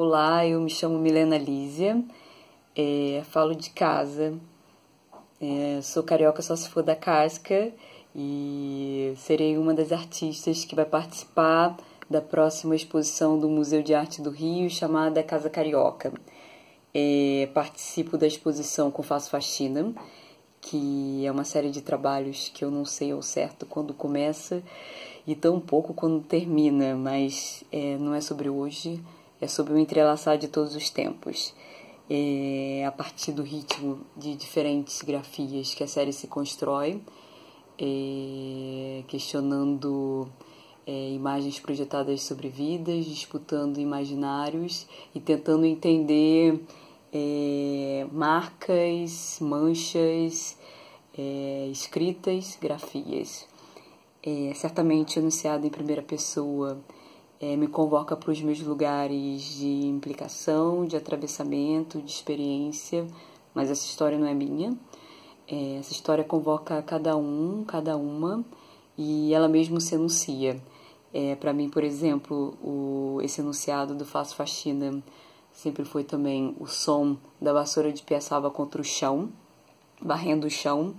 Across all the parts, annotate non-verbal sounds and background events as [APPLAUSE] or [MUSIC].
Olá, eu me chamo Milena Lízia, é, falo de casa, é, sou carioca só se for da casca e serei uma das artistas que vai participar da próxima exposição do Museu de Arte do Rio, chamada Casa Carioca. É, participo da exposição com Faço Faxina, que é uma série de trabalhos que eu não sei ao certo quando começa e tão pouco quando termina, mas é, não é sobre hoje, é sobre o entrelaçar de todos os tempos. É, a partir do ritmo de diferentes grafias que a série se constrói, é, questionando é, imagens projetadas sobre vidas, disputando imaginários e tentando entender é, marcas, manchas, é, escritas, grafias. É, certamente anunciado em primeira pessoa é, me convoca para os meus lugares de implicação, de atravessamento, de experiência, mas essa história não é minha. É, essa história convoca cada um, cada uma, e ela mesma se enuncia. É, para mim, por exemplo, o, esse enunciado do Faço Faxina sempre foi também o som da vassoura de piaçaba contra o chão, varrendo o chão,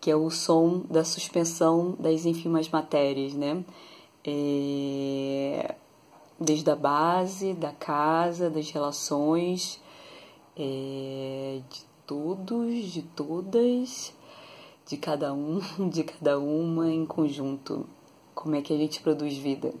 que é o som da suspensão das ínfimas matérias, né? é, desde a base, da casa, das relações, é, de todos, de todas, de cada um, [LAUGHS] de cada uma em conjunto. Como é que a gente produz vida?